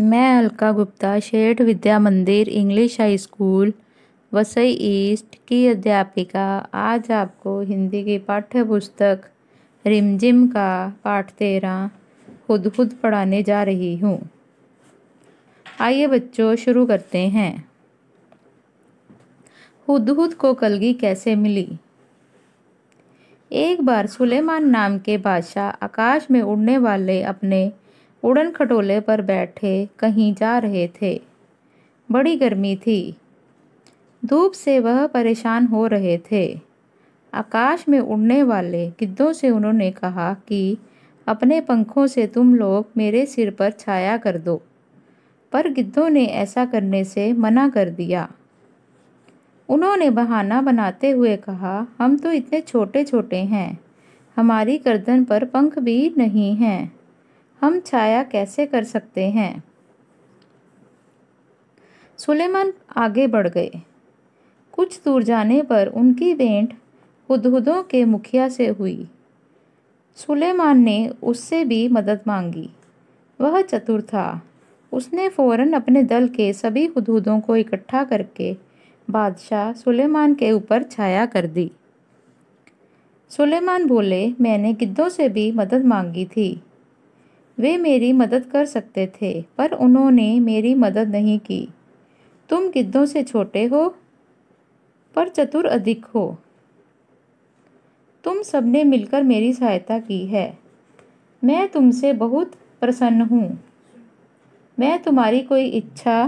मैं Alka Gupta Sheth Vidya Mandir English high school Vasai east की अध्यापिका आज आपको हिंदी की पाठ्य पुस्तक रिमझिम का पाठ तेरह खुद खुद पढ़ाने जा रही हूँ आइए बच्चों शुरू करते हैं हुदहुद को कलगी कैसे मिली एक बार सुलेमान नाम के बादशाह आकाश में उड़ने वाले अपने उड़न खटोले पर बैठे कहीं जा रहे थे बड़ी गर्मी थी धूप से वह परेशान हो रहे थे आकाश में उड़ने वाले गिद्धों से उन्होंने कहा कि अपने पंखों से तुम लोग मेरे सिर पर छाया कर दो पर गिद्धों ने ऐसा करने से मना कर दिया उन्होंने बहाना बनाते हुए कहा हम तो इतने छोटे छोटे हैं हमारी गर्दन पर पंख भी नहीं हैं हम छाया कैसे कर सकते हैं सुलेमान आगे बढ़ गए कुछ दूर जाने पर उनकी भेंट हुदहुदों के मुखिया से हुई सुलेमान ने उससे भी मदद मांगी वह चतुर था उसने फौरन अपने दल के सभी हुदहुदों को इकट्ठा करके बादशाह सुलेमान के ऊपर छाया कर दी सुलेमान बोले मैंने गिद्धों से भी मदद मांगी थी वे मेरी मदद कर सकते थे पर उन्होंने मेरी मदद नहीं की तुम गिद्धों से छोटे हो पर चतुर अधिक हो तुम सबने मिलकर मेरी सहायता की है मैं तुमसे बहुत प्रसन्न हूँ मैं तुम्हारी कोई इच्छा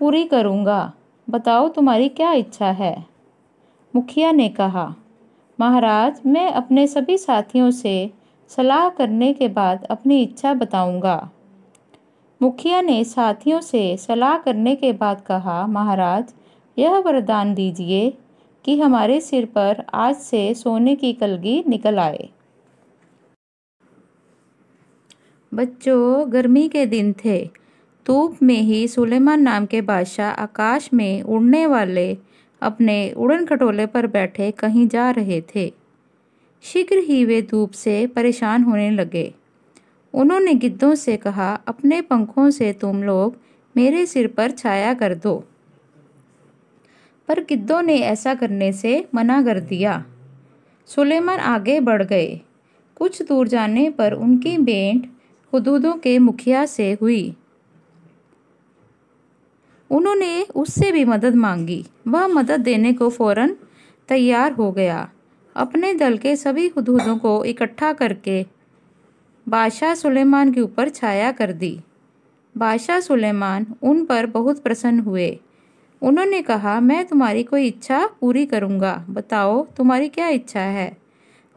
पूरी करूँगा बताओ तुम्हारी क्या इच्छा है मुखिया ने कहा महाराज मैं अपने सभी साथियों से सलाह करने के बाद अपनी इच्छा बताऊंगा मुखिया ने साथियों से सलाह करने के बाद कहा महाराज यह वरदान दीजिए कि हमारे सिर पर आज से सोने की कलगी निकल आए बच्चों गर्मी के दिन थे तूप में ही सुलेमान नाम के बादशाह आकाश में उड़ने वाले अपने उड़न खटोले पर बैठे कहीं जा रहे थे शीघ्र ही वे धूप से परेशान होने लगे उन्होंने गिद्धों से कहा अपने पंखों से तुम लोग मेरे सिर पर छाया कर दो पर गिद्धों ने ऐसा करने से मना कर दिया सुलेमान आगे बढ़ गए कुछ दूर जाने पर उनकी बेंट हदूदों के मुखिया से हुई उन्होंने उससे भी मदद मांगी वह मदद देने को फौरन तैयार हो गया अपने दल के सभी हदूदों को इकट्ठा करके बादशाह सुलेमान के ऊपर छाया कर दी बादशाह सुलेमान उन पर बहुत प्रसन्न हुए उन्होंने कहा मैं तुम्हारी कोई इच्छा पूरी करूंगा बताओ तुम्हारी क्या इच्छा है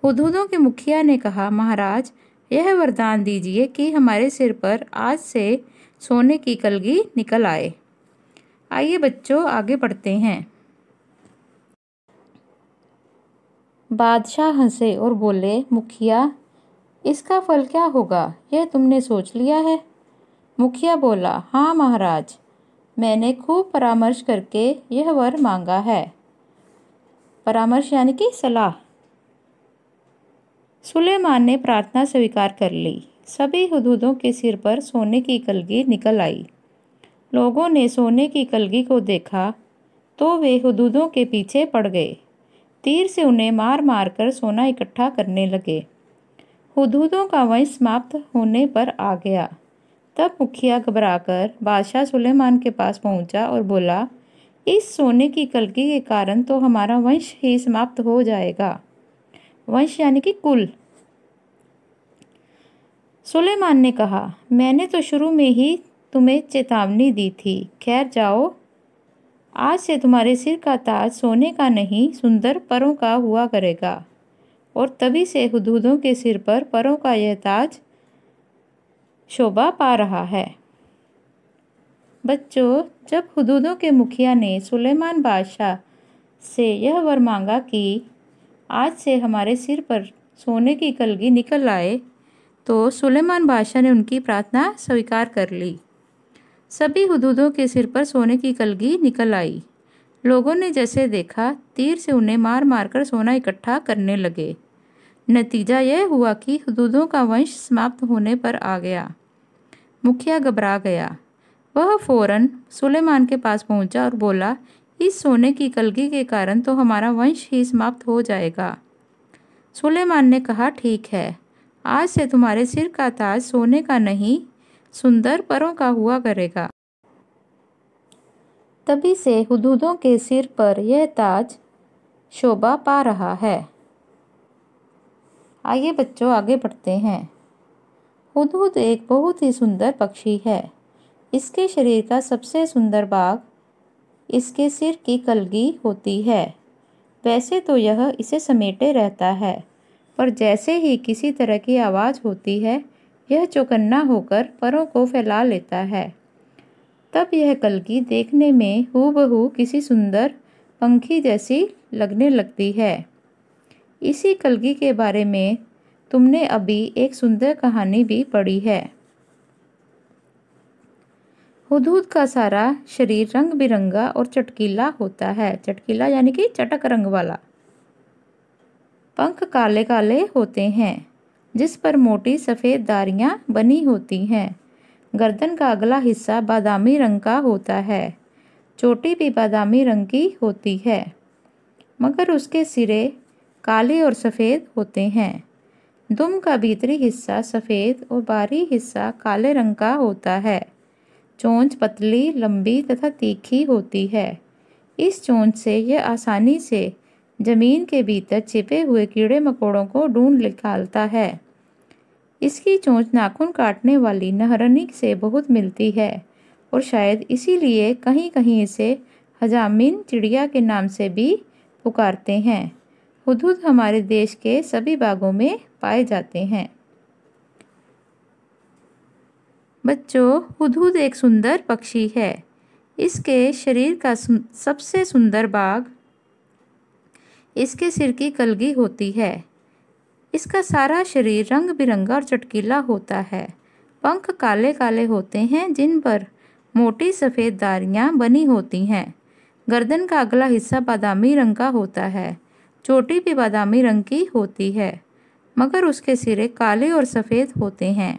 हदूदों के मुखिया ने कहा महाराज यह वरदान दीजिए कि हमारे सिर पर आज से सोने की कलगी निकल आए आइए बच्चों आगे बढ़ते हैं बादशाह हंसे और बोले मुखिया इसका फल क्या होगा यह तुमने सोच लिया है मुखिया बोला हाँ महाराज मैंने खूब परामर्श करके यह वर मांगा है परामर्श यानी कि सलाह सुलेमान ने प्रार्थना स्वीकार कर ली सभी हदूदों के सिर पर सोने की कलगी निकल आई लोगों ने सोने की कलगी को देखा तो वे हदूदों के पीछे पड़ गए तीर से उन्हें मार मार कर सोना इकट्ठा करने लगे हुदूदों का वंश समाप्त होने पर आ गया तब मुखिया घबराकर बादशाह सुलेमान के पास पहुंचा और बोला इस सोने की कलगी के कारण तो हमारा वंश ही समाप्त हो जाएगा वंश यानी कि कुल सुलेमान ने कहा मैंने तो शुरू में ही तुम्हें चेतावनी दी थी खैर जाओ आज से तुम्हारे सिर का ताज सोने का नहीं सुंदर परों का हुआ करेगा और तभी से हदूदों के सिर पर परों का यह ताज शोभा पा रहा है बच्चों जब हदूदों के मुखिया ने सुलेमान बादशाह से यह वर मांगा कि आज से हमारे सिर पर सोने की कलगी निकल आए तो सुलेमान बादशाह ने उनकी प्रार्थना स्वीकार कर ली सभी हदूदों के सिर पर सोने की कलगी निकल आई लोगों ने जैसे देखा तीर से उन्हें मार मार कर सोना इकट्ठा करने लगे नतीजा यह हुआ कि हदूदों का वंश समाप्त होने पर आ गया मुखिया घबरा गया वह फौरन सुलेमान के पास पहुंचा और बोला इस सोने की कलगी के कारण तो हमारा वंश ही समाप्त हो जाएगा सुलेमान ने कहा ठीक है आज से तुम्हारे सिर का ताज सोने का नहीं सुंदर परों का हुआ करेगा तभी से हदूदों के सिर पर यह ताज शोभा पा रहा है आइए बच्चों आगे बढ़ते हैं हुदूद एक बहुत ही सुंदर पक्षी है इसके शरीर का सबसे सुंदर भाग इसके सिर की कलगी होती है वैसे तो यह इसे समेटे रहता है पर जैसे ही किसी तरह की आवाज़ होती है यह चौकन्ना होकर परों को फैला लेता है तब यह कलगी देखने में हूबहू किसी सुंदर पंखी जैसी लगने लगती है इसी कलगी के बारे में तुमने अभी एक सुंदर कहानी भी पढ़ी है हुदूद का सारा शरीर रंग बिरंगा और चटकीला होता है चटकीला यानी कि चटक रंग वाला पंख काले काले होते हैं जिस पर मोटी सफ़ेद दारियाँ बनी होती हैं गर्दन का अगला हिस्सा बादामी रंग का होता है चोटी भी बादामी रंग की होती है मगर उसके सिरे काले और सफ़ेद होते हैं दुम का भीतरी हिस्सा सफ़ेद और बाहरी हिस्सा काले रंग का होता है चोंच पतली लंबी तथा तीखी होती है इस चोंच से यह आसानी से ज़मीन के भीतर छिपे हुए कीड़े मकोड़ों को ढूंढ निकालता है इसकी चोंच नाखून काटने वाली नहरनिक से बहुत मिलती है और शायद इसीलिए कहीं कहीं इसे हजामिन चिड़िया के नाम से भी पुकारते हैं हदूद हमारे देश के सभी बागों में पाए जाते हैं बच्चों हदूद एक सुंदर पक्षी है इसके शरीर का सबसे सुंदर बाग इसके सिर की कलगी होती है इसका सारा शरीर रंग बिरंगा और चटकीला होता है पंख काले काले होते हैं जिन पर मोटी सफ़ेद दारियाँ बनी होती हैं गर्दन का अगला हिस्सा बादामी रंग का होता है चोटी भी बादामी रंग की होती है मगर उसके सिरे काले और सफ़ेद होते हैं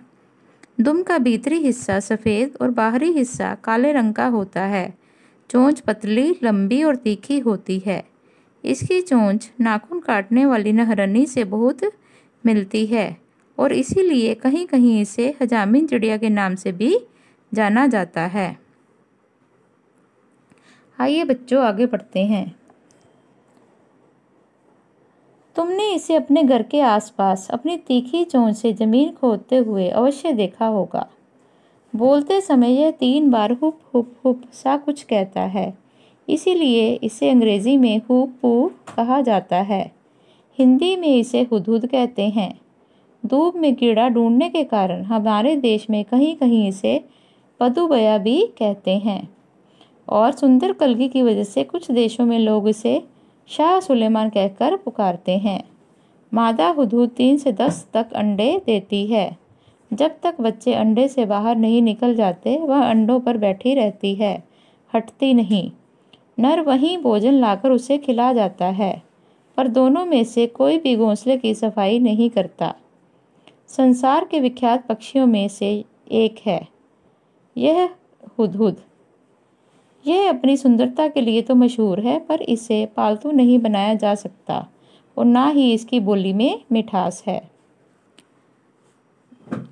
दुम का भीतरी हिस्सा सफ़ेद और बाहरी हिस्सा काले रंग का होता है चोंच पतली लंबी और तीखी होती है इसकी चोंच नाखून काटने वाली नहरनी से बहुत मिलती है और इसीलिए कहीं कहीं इसे हजामिन चिड़िया के नाम से भी जाना जाता है आइए बच्चों आगे पढ़ते हैं तुमने इसे अपने घर के आसपास अपनी तीखी चोंच से ज़मीन खोदते हुए अवश्य देखा होगा बोलते समय यह तीन बार हुप हुप हुप सा कुछ कहता है इसीलिए इसे अंग्रेज़ी में हुप हु कहा जाता है हिंदी में इसे हुदहुद कहते हैं दूब में कीड़ा ढूंढने के कारण हमारे देश में कहीं कहीं इसे पदुबया भी कहते हैं और सुंदर कलगी की वजह से कुछ देशों में लोग इसे शाह सुलेमान कहकर पुकारते हैं मादा हदूद तीन से दस तक अंडे देती है जब तक बच्चे अंडे से बाहर नहीं निकल जाते वह अंडों पर बैठी रहती है हटती नहीं नर वहीं भोजन लाकर उसे खिला जाता है और दोनों में से कोई भी घोंसले की सफाई नहीं करता संसार के विख्यात पक्षियों में से एक है यह हुदहुद यह अपनी सुंदरता के लिए तो मशहूर है पर इसे पालतू नहीं बनाया जा सकता और ना ही इसकी बोली में मिठास है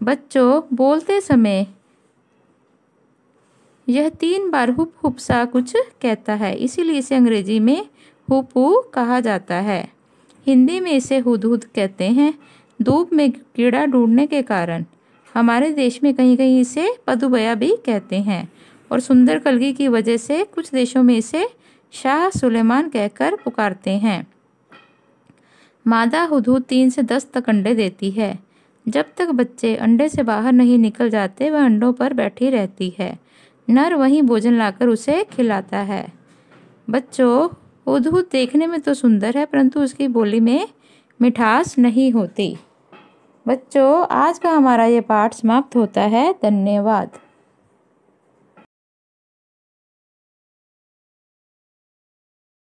बच्चों बोलते समय यह तीन बार हुप हुप सा कुछ कहता है इसीलिए इसे अंग्रेजी में हुपू कहा जाता है हिंदी में इसे हुदहुद कहते हैं धूप में कीड़ा ढूंढने के कारण हमारे देश में कहीं कहीं इसे पदुबया भी कहते हैं और सुंदर कलगी की वजह से कुछ देशों में इसे शाह सुलेमान कहकर पुकारते हैं मादा हुदहुद तीन से दस तक अंडे देती है जब तक बच्चे अंडे से बाहर नहीं निकल जाते वह अंडों पर बैठी रहती है नर वहीं भोजन लाकर उसे खिलाता है बच्चों उद्भुत देखने में तो सुंदर है परंतु उसकी बोली में मिठास नहीं होती बच्चों आज का हमारा ये पाठ समाप्त होता है धन्यवाद